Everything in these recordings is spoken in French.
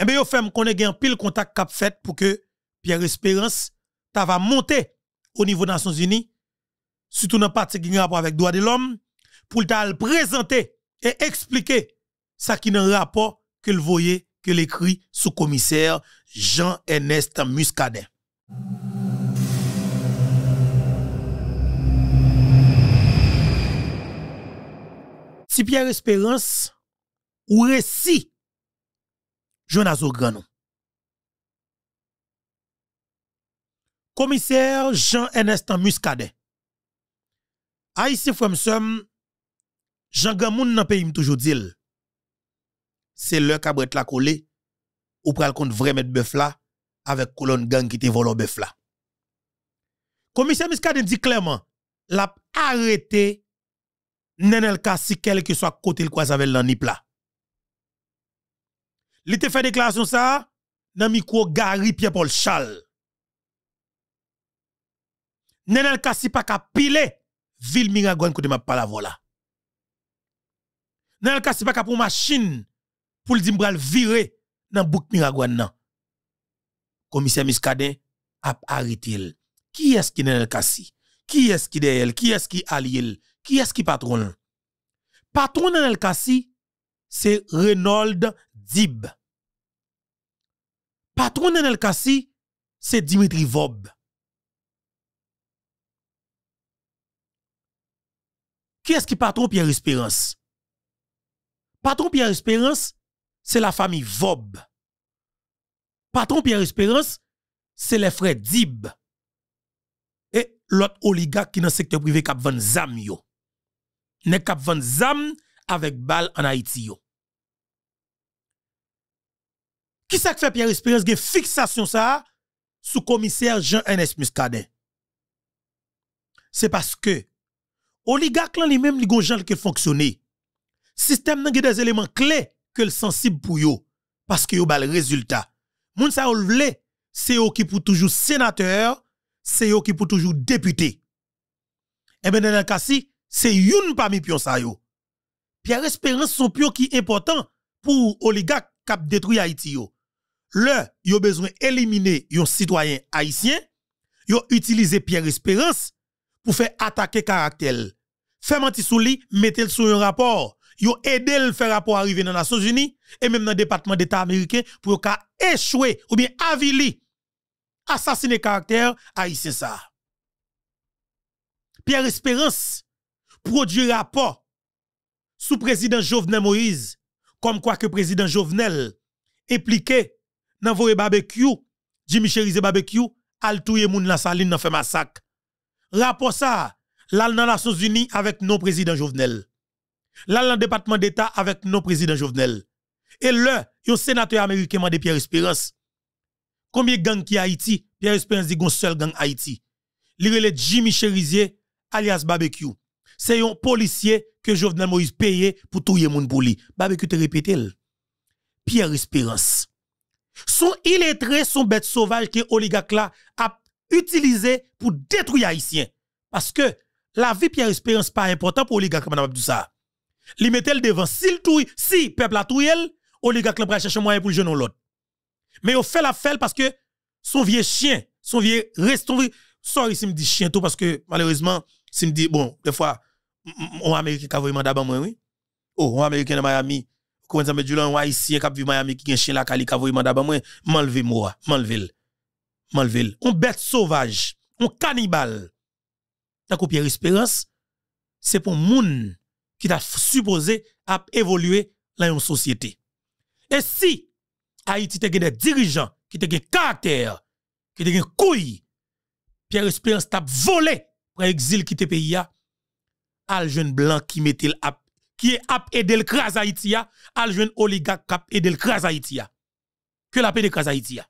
Eh bien, yo fait un pile contact cap fait pour que Pierre Espérance ta va monter au niveau des Nations Unies, surtout dans partie qui rapport avec droit de l'homme, pour le présenter et expliquer ça qui n'a rapport que le voyait que l'écrit sous commissaire Jean-Ernest Muscadet. Si Pierre Espérance ou récit Jonas Ganon. Commissaire Jean-Ernest Muscadet. Aïssi Fremsem, Jean Gamoun nan pays toujours dit. C'est le cabret la collé ou pral compte vrai mettre bœuf là avec colonne gang qui te vole bœuf là. Commissaire Muscadet dit clairement, l'a arrêté Nenel Kassi quel que soit côté le croise avec L'été fait déclaration ça dans micro Gary Pierre-Paul Chal. Nenel Kasi pas ka pile ville Miragouane côté m'a pas la voilà. Nenel pas ka pour machine pour le dire virer dans bouk Miragouane nan. Commissaire Miskadé a arrêté. Qui est-ce qui Nenel Kassi? Qui est-ce qui derrière? Qui est-ce qui allié? Qui est-ce qui patron? Patron Nenel Kasi, c'est Reynold Dib patron de Kassi, c'est Dimitri Vob. Qui est-ce qui patron Pierre Espérance? Patron Pierre Espérance, c'est la famille Vob. Patron Pierre Espérance, c'est les frères Dib. Et l'autre oligarque qui est dans le secteur privé qui van Zam. Ne cap zam avec balle en Haïti. Qui ça fait Pierre Espérance une fixation ça sous commissaire Jean-Ernest Muscadet? C'est parce que oligarque lui-même, les gens qui fonctionné. Système n'a des éléments clés que le sensible pour yo parce que yo bal résultat. Moun sa c'est eux qui pour toujours sénateur, c'est eux qui pour toujours député. Et eh bien dans le cas ci c'est une parmi pion sa yo. Pierre Espérance son pion qui est important pour oligarque cap détruit Haïti yo le yon besoin éliminer un citoyen haïtien, yo utilisé Pierre Espérance pour faire attaquer caractère. Faire mentir sous lui, mettez sur un rapport. Yo aidé le faire rapport arriver dans les Nations Unies et même dans le département d'État américain pour ka échoué ou bien avili assassiner caractère haïtien ça. Pierre Espérance produit rapport sous président Jovenel Moïse comme quoi que président Jovenel impliqué nan voye barbecue, Jimmy Cherizé barbecue, al touye moun la saline nan fait massacre. Rapport ça, l'al dans Nations Unies avec nos président Jovenel. L'al dans département d'État avec nos présidents Jovenel. Et le, yon sénateur américain mande de Pierre Espérance. Combien gang qui Haïti? Pierre Espérance dit gon seul gang Haïti. le Jimmy Cherizier, alias Barbecue. C'est un policier que Jovenel Moïse payé pour touye moun pou. Barbecue te répète Pierre Espérance. Son illettré, son bête sauvage que oligarque a utilisé pour détruire Haïtiens. Parce que la vie Pierre Espérance pas important pour oligarque, madame ça. Li devant, Si touille, si peuple a touille, oligarque là chercher moyen pour le jeune l'autre. Mais il fait la fête parce que son vieux chien, son vieux restant. sorry si me dit chien tout parce que malheureusement, si me dit, bon, des fois, on américain qui a vraiment d'abord oui. Oh, on américain de Miami, quand ça me dit là, un haïtien qui vit Miami qui a un chien là, qui a mandat, bah, moi, m'enlever moi, m'enlever. M'enlever. On bête sauvage, on cannibale. T'as coupé espérance, c'est pour moun qui t'a supposé à évoluer dans une société. Et si Haïti a des dirigeants qui te des caractère, qui te des couille, Pierre Espérance t'a volé pour exil qui te pays à jeune blanc qui mettait à qui est à aider le cras Haïti, à jeune oligarque qui aider le cras Haïti. Que la paix de cras Haïti.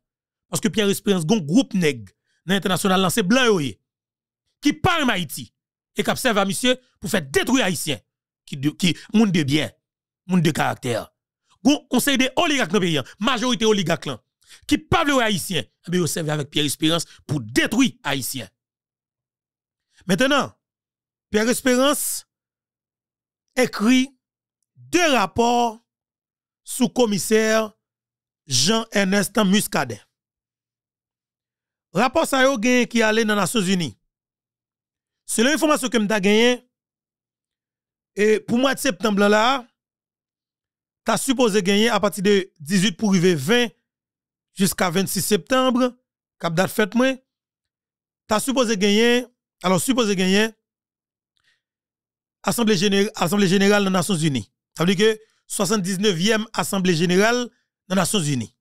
Parce que Pierre Espérance, un groupe Nég, dans l'international lancé blanc, qui parle Haïti et qui serve à ah, monsieur pour faire détruire Haïtien, qui, qui, monde de bien, monde de caractère. Gon, conseil des oligarques dans pays, hein, majorité oligarque qui parle aux Haïtiens, eh bien, servi avec Pierre Espérance pour détruire Haïtien. Maintenant, Pierre Espérance, écrit deux rapports sous commissaire Jean-Ernest Muscadet. Rapport ça yo qui allait dans les Nations Unies. Selon l'information que m'ta gagné et pour mois de septembre là tu as supposé gagner à partir de 18 pour arriver 20 jusqu'à 26 septembre cap date fête tu as supposé gagner alors supposé gagner Assemblée, Assemblée générale des Nations Unies. Ça veut dire que 79e Assemblée générale des Nations Unies.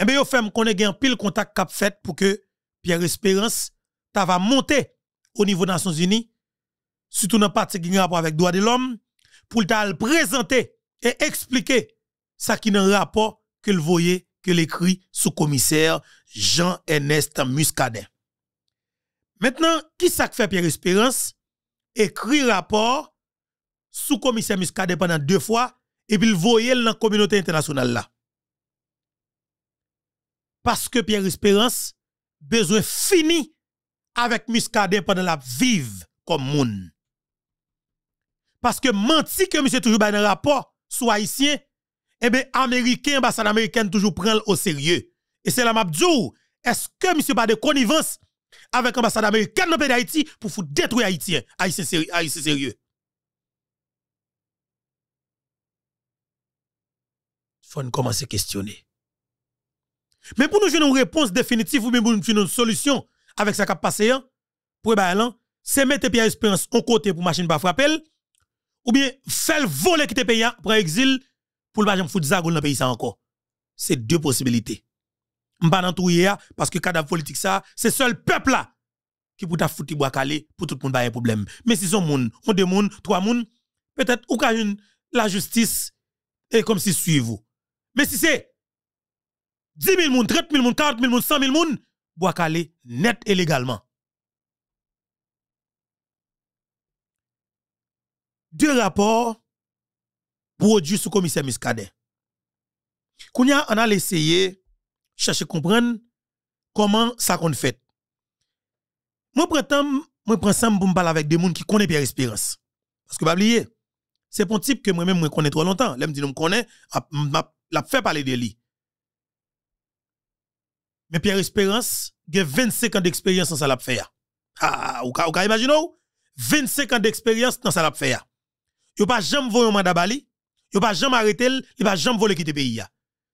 Et eh bien, fait qu'on un pile contact cap fait pour que Pierre Espérance ta va monter au niveau des Nations Unies, surtout dans le qui rapport avec droits de l'homme, pour le présenter et expliquer ça qui n'a rapport que le voyait, que l'écrit sous commissaire Jean-Ernest Muscadet. Maintenant, qui ça fait Pierre Espérance? écrit rapport sous commissaire Muscadet pendant deux fois et puis le voyait dans la communauté internationale là. Parce que Pierre Espérance besoin fini avec Muscadet pendant la vive comme monde. Parce que mentir que monsieur toujours dans rapport sous haïtien, et eh bien américain ambassade américaine toujours prend au sérieux. Et c'est la m'a est-ce que monsieur pas de connivence avec l'ambassade américaine dans le pays d'Haïti pour foutre détruire Haïtien, hein. Haïtien sérieux. Il faut commencer à questionner. Mais pour nous jouer une réponse définitive ou même pour nous jouer une solution avec ce qui a passé, hein, hein, c'est mettre Pierre Espérance en côté pour machine pas frapper, ou bien faire voler te pays pour exil pour ne pas foutre Zagoul dans le pays encore. C'est deux possibilités m'pas dans tout parce que cadavre politique ça, c'est seul peuple là qui peut ta foutre bois calé pour tout le monde pas un problème. Mais si son monde, on deux monde, trois personnes, peut-être ou ka la justice est comme si c'était vous. Mais si c'est 10 000 moun, 30 000 moun, 40 000 moun, 100 000 moun, bois calé net et légalement. Deux rapports produits sous commissaire Miskade. Kounya, on a essayé chercher à comprendre comment ça qu'on fait. Moi, prétends, moi, prends ça pour parler avec des gens qui connaissent Pierre Espérance. Parce que, pas oublier, c'est un type que moi-même, je connais trop longtemps. Je me dit, nous me l'a fait parler de lui. Mais Pierre Espérance, il a 25 ans d'expérience dans ça l'a fait. Ah, ah, ah, ou ka, ou 25 ans d'expérience dans ça l'a fait. n'a pas jamais volé un mandat bali, Il pas jamais arrêté, il pas jamais voler quitter pays.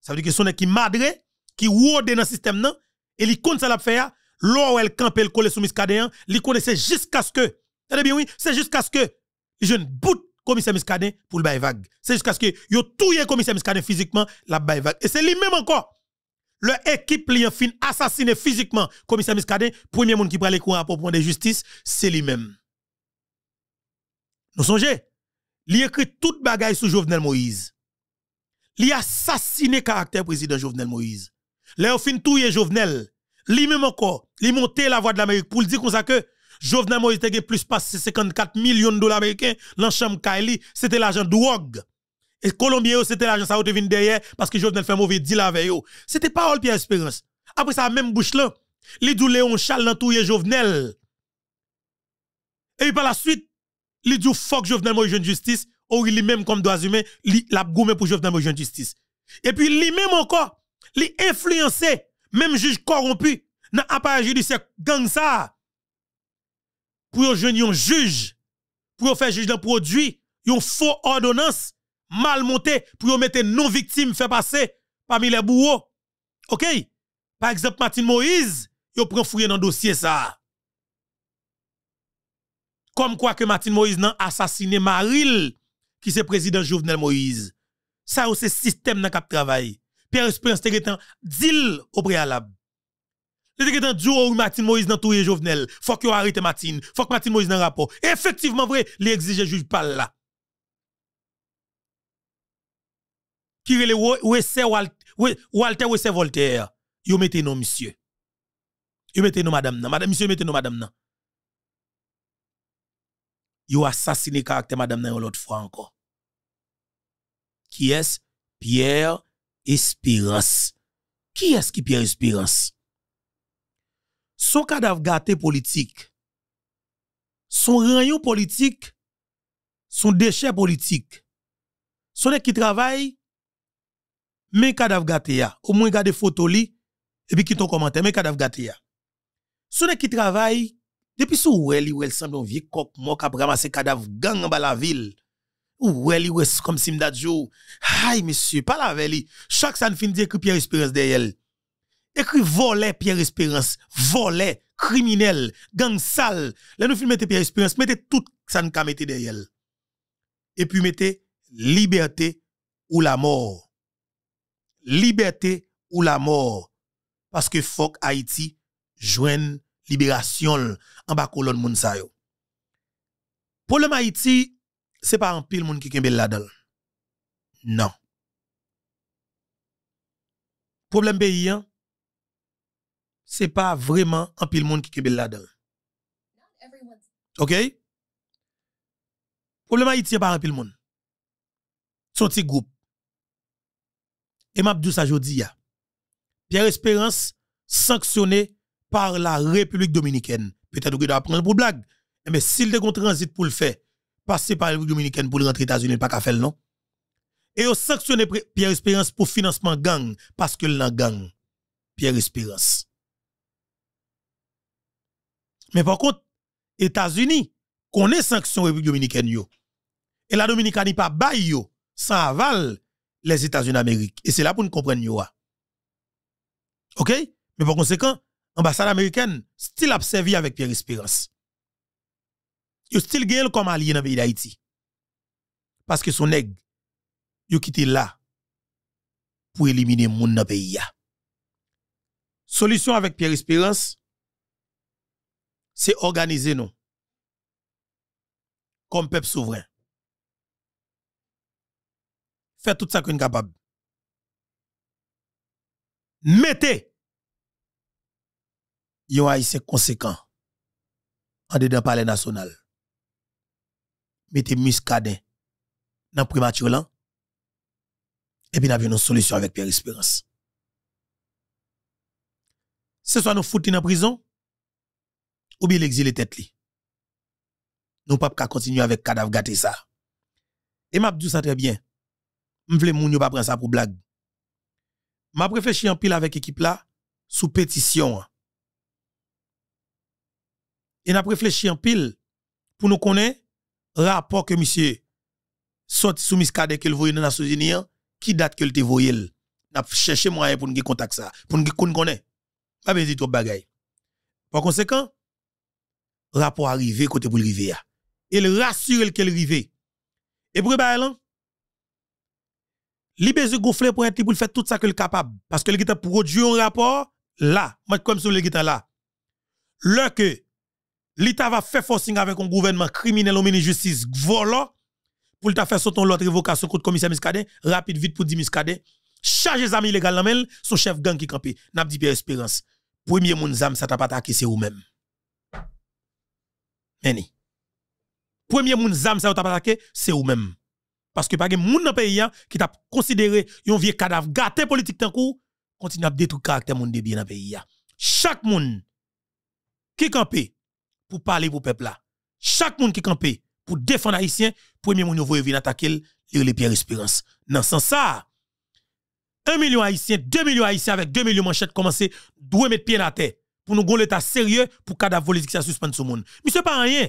Ça veut dire que son qui madré, qui wode dans le système, et li compte ça l'a faire, l'or elle campe le collé sous Miskadéen, li connaissait jusqu'à ce que, tenez eh bien oui, c'est jusqu'à ce que, je ne bout commissaire Miskadé pour le bail vague. C'est jusqu'à ce que, tout touye commissaire Miskadé physiquement, la bail vague. Et c'est lui-même encore, l'équipe li a fin assassiné physiquement, commissaire le premier monde qui prend les courants à propos de justice, c'est lui-même. Nous songez, li écrit toute bagaille sous Jovenel Moïse. Il a assassiné caractère président Jovenel Moïse. Léo fin touye Jovenel. Lui-même encore, il montait la voix de l'Amérique pour dire comme ça que Jovenel Moïse a plus passé 54 millions de dollars américains dans chambre Kylie, c'était l'argent drogue. Et Colombien, c'était l'argent ça vient derrière parce que Jovenel fait mauvais deal avec eux. C'était parole Pierre Espérance. Après ça, même bouche là, li Léon Charles dans touye Jovenel. Et puis par la suite, li dit fuck Jovenel Moïse jeune justice, ou lui-même comme droit humain, li l'a goumé pour Jovenel Moïse jeune justice. Et puis lui-même encore les influencer même juge corrompu dans appareil judiciaire gang ça pour jeune un juge pour faire juge d'un produit une faux ordonnance mal montée pour mettre non victime fait passer parmi les bourreaux OK par exemple Martin Moïse yo prend fouiller dans dossier ça comme quoi que Martin Moïse n'a assassiné Maril qui c'est président Jovenel Moïse ça c'est système dans cap travail Pierre Espérance te un deal au préalable. Le te getan ou Martin Moïse dans yé Jovenel, faut que arrête Martine, faut que Martin Moïse dans rapport. Effectivement vrai, il exige juge pas là. Qui le Walter? Walter Wesse Voltaire, yo mettez nos monsieur. Yo mettez non madame nan, madame monsieur mettez non madame nan. Yo assassiné caractère madame nan l'autre fois encore. Qui est Pierre Espirans. Ki eski Pierre Espirans? Son kadaf gate politik. Son rayon politik. Son deshe politik. Son e ki travay. Men kadaf gate ya. O mwen gade foto li. Ebi ki ton komante. Men kadaf gate ya. Son e ki travay. Depi sou ou el li ou el san don vie kok mok ap ramase kadaf gang an bala vil. Ou weli est comme si m'dadjo. Aïe, monsieur, pas la veli. Chaque ça ne finit d'écrire Pierre Espérance derrière. Écrit voler Pierre Espérance. Voler... criminel, gang sale. Là, nous filmons Pierre Espérance. Mettez tout ça ne mettre derrière. Et puis mettez liberté ou la mort. Liberté ou la mort. Parce que fuck Haïti joigne libération en bas colonne Monsayo. le Haïti, c'est pas un pile monde qui kembe la problème Problème. Hein, problème n'est pas vraiment vraiment pile un pil moun qui kembe la dedans Ok? Problème haïti pas un pile monde. pil moun. Son groupe. m'a Et ça Jodi ya. Pierre Espérance sanctionné par la République Dominicaine. Peut-être que doit prendre pour blague. Mais eh ben, s'il te contre transit pour le faire, passer par la République dominicaine pour rentrer aux États-Unis, pas qu'à faire, non? Et ont sanctionné Pierre Espérance pour financement gang, parce que la gang, Pierre Espérance. Mais par contre, États-Unis connaît sanction République dominicaine, yo. Et la Dominicaine n'est pas bail, yo, sans aval les États-Unis d'Amérique. Et c'est là pour nous comprendre, yo. Ah. OK? Mais par conséquent, l'ambassade américaine, style a avec Pierre Espérance yo still gagne comme allié dans le pays d'Haïti. Parce que son nèg, yo quitté là pour éliminer moun dans pays. Solution avec Pierre Espérance, c'est organiser nous comme peuple souverain. Faites tout ça qu'on est capable. Mettez yon haïtien conséquent en dedans palais national mettez muscadet dans primature là et puis nous avons une solution avec Pierre Espérance. Ce soit nous foutons la prison ou bien l'exil est tête li. Nous pas continuer avec cadavre gâté ça. Et m'a dit ça très bien. M'vle moun yo pas prendre ça pour blague. M'a réfléchi en pile avec équipe là sous pétition. Et n'a réfléchi en pile pour nous connaître rapport que monsieur sorti sous miscadé qu'il voyait dans la Nations qui date qu'il te voyait n'a cherché moyen pour nous contacter ça pour nous connaître pas besoin de trop bagaille par conséquent rapport arrivé côté pour arriver il rassure qu'il arrivait et pour bail il besoin gonfler pour être pour faire tout ça qu'il est capable parce que le a produit un rapport là moi comme sur le guitar là que l'État va faire forcing avec un gouvernement criminel au ministre de justice volant pour le faire sauter l'autre révocation contre commissaire Miskadé, rapide vite pour dire Miskadé, les amis illégales dans son chef gang qui campé. N'a dit Pierre Espérance, premier monde zam ça t'a pas attaqué c'est vous-même. Premier monde zam ça t'a pas attaqué c'est vous-même. Parce que pas de monde dans pays hein, qui t'a considéré un vieux cadavre gâté politique tant coup, continue à détruire caractère moun de bien dans pays hein. Chaque monde qui campé pour parler pour peuple là. Chaque monde qui campé pour défendre haïtien, premier monde voyez venir attaquer les pierres Espérance. Dans ce sens ça, 1 million haïtien, 2 millions haïtiens avec 2 millions manchettes commencer doit mettre pied à terre pour nous gon l'état sérieux pour cadavre politique ça suspendre ce monde. Mais c'est pas rien.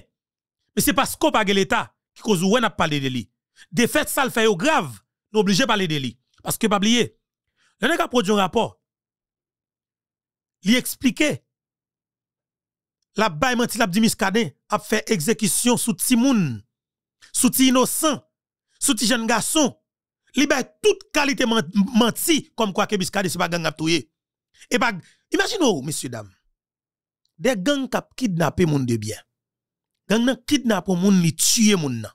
Mais c'est parce qu'on pas l'état qui cause ou n'a parlé de lui. Défaite ça le fait au grave, nous obligé parler de lui parce que pas oublier. Le a produit un rapport. Il expliquait la bay menti la miskade, a fait exécution sous moun, sous ti innocent, sous ti jeune garçon. Li bay toute qualité menti comme quoi que miskade c'est pas gang ap touye. Et pas imaginez messieurs dames. Des gangs kap kidnappé moun de bien. Gang nan kidnappé moun li tué moun nan.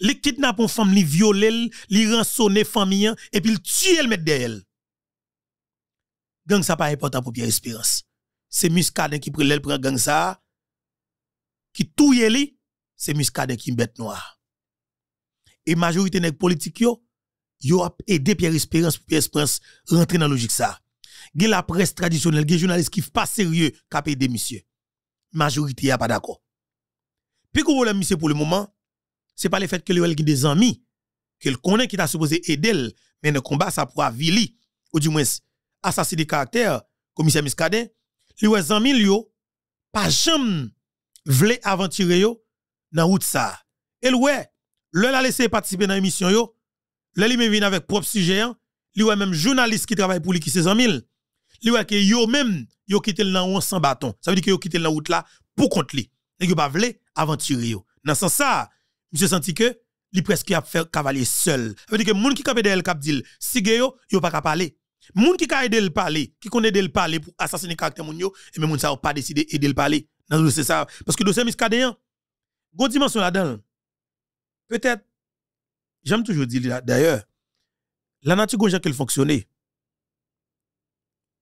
Li kidnappé femme li l, li rançonné famille et puis li tué le mettre derrière. Gang ça pas important pour bien Espérance c'est Muscadin qui prend l'aile prend gang ça, qui touye li, c'est Muscadin qui bête noir. Et majorité des politique yo, yo a aidé Pierre Espérance pour Pierre Espérance rentrer dans logique ça. Gen la presse traditionnelle, gen journalistes qui pas sérieux qui aidé monsieur. Majorité a pas d'accord. Puis qu'on problème monsieur pour le moment, c'est pas le fait que l'OL qui des amis qu'elle connaît qui t'a supposé aider mais le combat ça pour avili ou du moins assassiner caractère commissaire Muscadet li wè yo, pas jam vle aventure yo nan wout sa. El wè, le la lese participer dans émission yo, le li me vin avec prop sujet, li wè même journaliste qui travaille pour li qui se zamil, li wè que yo même yo kite l nan 1100 bâton. Sa veut dire que yo kite l nan wout la pou kont li. Et yo pa vle aventure yo. Nan sans ça Monsieur senti que li presque a fait cavalier seul. Ça veut dire que moun ki kapede de el cap dit si yo yo pas capable parler moun qui a aidé le parler, qui connaît de le parler pour assassiner caractère moun yo, et même moun sa pas décidé aider le parler. Dans c'est ça parce que dossier miskadeyan. Gon dimension là-dedans. Peut-être j'aime toujours dire d'ailleurs la nature gon qu'elle fonctionnait.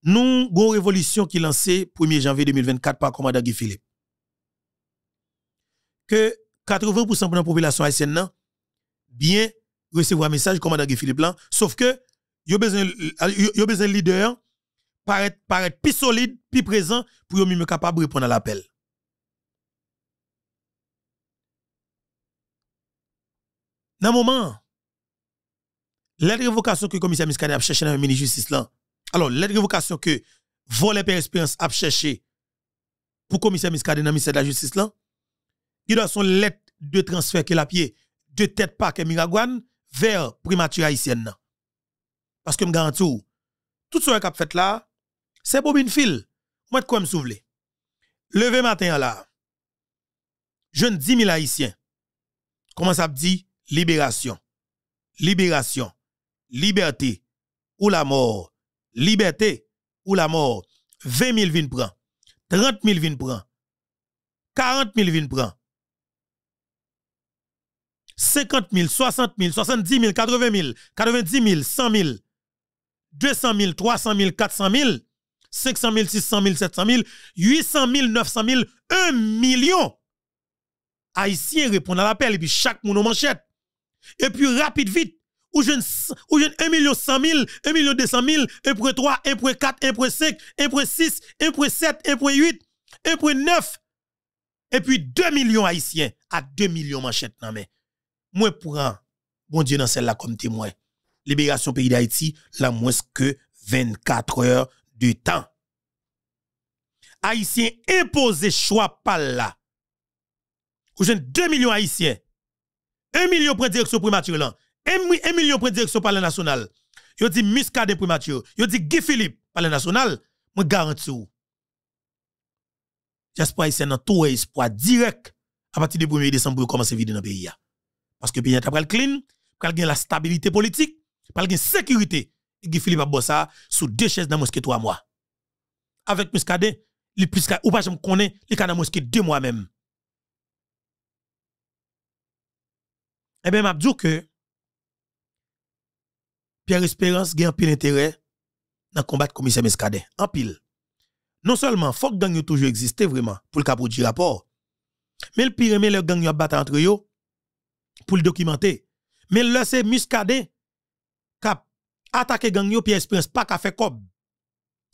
Nous gon révolution qui lancée 1er janvier 2024 par commandant Guy Philippe. Que 80% de la population haïtienne bien recevoir un message commandant Guy Philippe sauf que y a besoin de euh, besoin leader paraître plus solide, plus présent pour mieux capable de répondre à l'appel. Dans moment de révocation que le commissaire Miskane a cherché dans le ministre de la justice là. Alors, de révocation que volet Père Espérance a cherché pour le commissaire Miskane dans le ministère de la justice là, il doit son lettre de transfert qu'il a pied de tête par Miragouane vers primature haïtienne. Parce que je garantis, tout ce qu'on a fait là, c'est pour bobine fil. Moi, de quoi me souvler? Levé matin là, jeune 10 000 Haïtiens, comment ça dit libération, libération, liberté ou la mort, liberté ou la mort, 20 000 vin prend, 30 000 vin prend, 40 000 vin prend, 50 000, 60 000, 70 000, 80 000, 90 000, 100 000, 200 000, 300 000, 400 000, 500 000, 600 000, 700 000, 800 000, 900 000, 1 million. Haïtiens répondent à l'appel et puis chaque monde manchette. Et puis rapide vite, ou je ou 1 million 100 000, 1 million 200 000, 1.3, 1.4, 1.5, 1.6, 1.7, 1.8, 1.9. Et puis 2 millions haïtiens à 2 millions manchettes. Non mais, moi prends, bon Dieu dans celle-là comme témoin libération pays d'Haïti, la moins que 24 heures de temps. Haïtiens imposé choix par là. j'ai 2 millions Haïtiens. 1 million prend direction primature là. 1 million prend direction par le national. Yo dit Muscadet primature. Yo dit Guy Philippe par le national. Moi garantis ou. J'espère Haïtien dans tout espoir direct à partir du 1er décembre pour commencer à vivre dans le pays. Parce que le pays est clean, pour la stabilité politique, parle la sécurité. il Guy Philippe Abossa sous deux chaises dans mosquée trois mois. Avec Muscadet, plus ou pas me connais, il est dans mosquée deux mois même. Eh bien, m'a dis que Pierre Espérance un pile intérêt dans le combattre commissaire Muscadet. En pile. Non seulement faut que gang toujours exister vraiment pour le capot du rapport. Mais le pire mais le gang a battu entre eux pour le documenter. Mais là c'est Muscadet cap attaquer gang yo Pierre Espérance pas qu'a fait cob.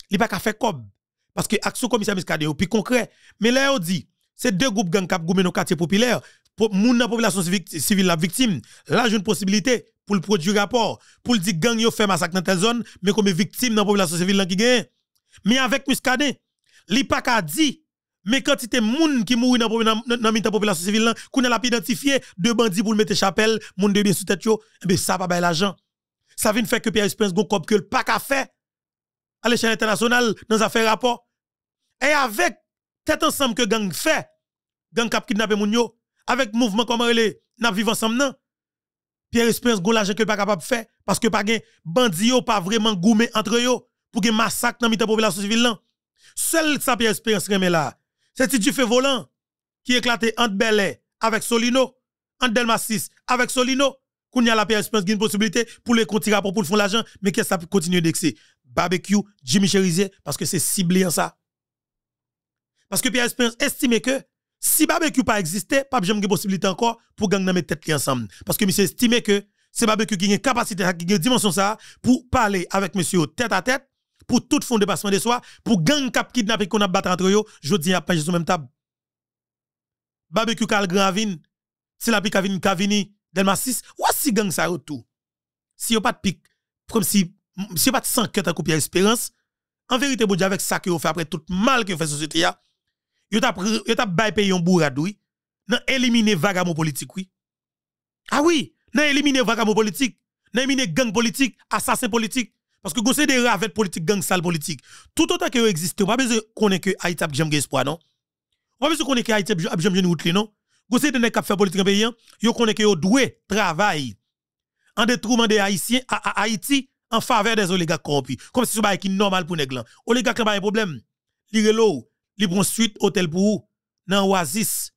Li pas qu'a fait cob parce que action commissaire Miskade ou puis concret. Mais là on dit c'est deux groupes gang cap goumé nos quartier populaire pour moun la population civile la victime. Là j'ai une possibilité pour le produire rapport, pour dire gang yo fait massacre dans telle zone mais comme victime dans la population civile qui gagne. Mais avec miscadé li pas qu'a dit mais quantité moun qui mouri dans la population civile qu'on a identifié deux bandits pour le mettre chapelle moun de bien sous tête yo, eh ben ça pas l'argent. Ça vient faire que Pierre Espérance gon cop que le fait à l'échelle internationale dans affaire rapport. Et avec tête ensemble que gang fait, gang cap kidnapper moun yo, avec mouvement comme relé, n'a vivre ensemble non. Pierre Espérance gon l'argent que pas capable faire parce que pas gen bandi yo pas vraiment goumé entre eux pour gen massacre dans la population civile là. Seul ça Pierre Espérance remet là. C'est du fait volant qui éclaté entre Belay avec Solino, entre Delmasis avec Solino, qu'on y a la PS a une possibilité pour les continuer pour le fond l'argent, mais qu'est-ce qui ça continue d'exercer Barbecue, Jimmy Cherizier, parce que c'est ciblé en ça. Parce que pierre Espérance estime que si barbecue pas existé, pas de possibilité encore pour gang dans mes têtes ensemble. Parce que monsieur estime que c'est barbecue qui a une capacité, qui a une dimension ça, pour parler avec monsieur tête à tête, pour tout fond passement de soi, pour gang cap kidnappé qu'on a battu entre eux, je dis à pas sur même table. Barbecue grand Gravine, c'est la pique Kavini, Delma 6, ou si gang ça retour. Si yo pas de pic, comme si, si yo pas de sang que t'as coupé espérance, en vérité, bon, avec ça que vous fait après tout mal que vous fait société, ya, yo t'a payé un bourradoui, nan éliminer vagabond politique, oui. Ah oui, nan éliminer vagabond politique, nan éliminer gang politique, assassin politique, parce que vous avez des avec politique, gang sale politique. Tout autant que vous existez, vous pas besoin qu'on ait que Haïti a espoir, non? Vous pas besoin qu'on que Haïti a besoin route, non? Vous de cap faire politique en pays, yo que yo doué travail en détruisant des haïtiens à, Haïti en faveur des oligarques corrompus. Comme si pas normal pour nèg Oligarques pas un problème. Li relo, li prend suite hôtel pour ou dans Oasis,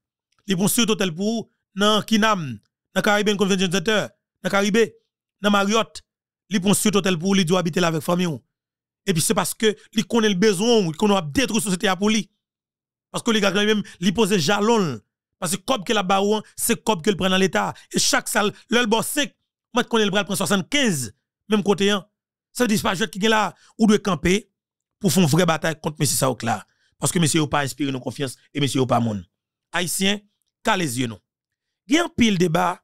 li prend suite hôtel pour vous, dans Kinam, dans Caribbean Convention Center, dans Caribe, dans Marriott, li prend suite hôtel pour vous li habiter là avec famille familles. Et puis c'est parce que li le besoin, Ils a détruit la société pour lui. Parce que les gars, même, li pose jalon parce que comme que la baron, c'est comme que le prend dans l'État. Et chaque salle, le bon 5, moi, qu'on le bras prend 75, même côté ça Ça veut dire pas qui est là, ou de camper pour faire une vraie bataille contre M. Saouk là. Parce que M. n'a pas inspiré nos confiances et M. n'a pas Haïtien, cas les yeux non. Il y a un pile débat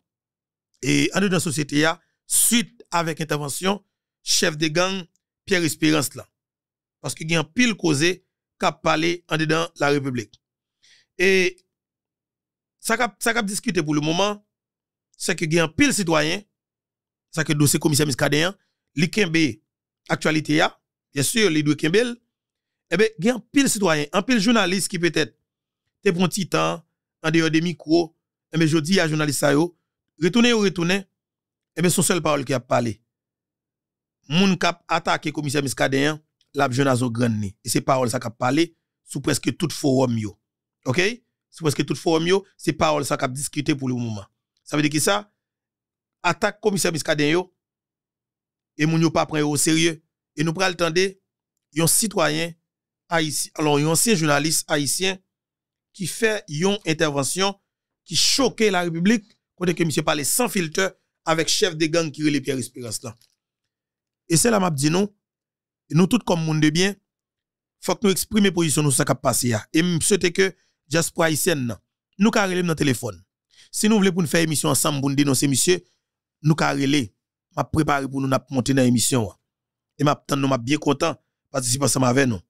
et en dans la société suite avec intervention chef de gang Pierre Espérance là. Parce qu'il y a un pile causé qui a parlé en dedans la République. Et ça qu'on ça discuter pour le moment, c'est que il y a un pile citoyen, ça que dossier commissaire Miskadéen, li kembe actualité bien sûr, li doit kembel, eh ben, il y a un pile citoyen, un pile journaliste qui peut-être, te prend petit temps, en dehors des micros, eh ben, je dis à journaliste ça yo, retournez ou retournez, eh ben, son seul parole qui a parlé. Moun kap attaqué commissaire Miskadéen, la jeune a zo Et ces paroles ça ont parlé sous presque tout forum OK c'est parce que toute forme yo, c'est parole ça cap discuter pour le moment. Ça veut dire que ça attaque commissaire ça. yo et moun yo pas au sérieux et nous pral de yon citoyen haïtien alors yon ancien journaliste haïtien qui fait une intervention qui choquait la République côté que monsieur parlait sans filtre avec chef de gang qui les Pierre Espérance Et c'est là m'a dit nous, nous tous comme monde de bien, faut que nous exprimions position nous ça cap passer Et me que Jasper haïtienne, nous carrelons dans téléphone. Si nous voulons pour une faire émission ensemble pour nous dénoncer monsieur, nous carrelons. M'a préparé pour nous monter dans l'émission. Et je suis m'a bien content participer ensemble avec nous.